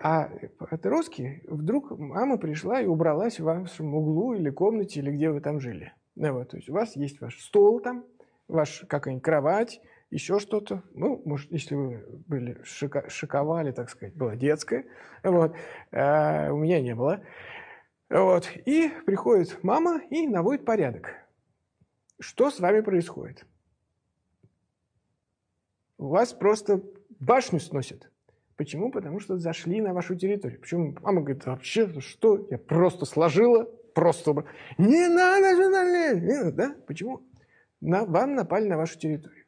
А э, это русские вдруг мама пришла и убралась в вашем углу или комнате, или где вы там жили. Да, ну вот, то есть у вас есть ваш стол там, ваш какая-нибудь кровать, еще что-то. Ну, может, если вы были шика шиковали, так сказать, была детская. Вот. А, у меня не было. Вот. И приходит мама и наводит порядок. Что с вами происходит? У вас просто башню сносит. Почему? Потому что зашли на вашу территорию. Почему? Мама говорит, вообще, ну что? Я просто сложила, просто... Не надо же налезть! Да? Почему? На, вам напали на вашу территорию.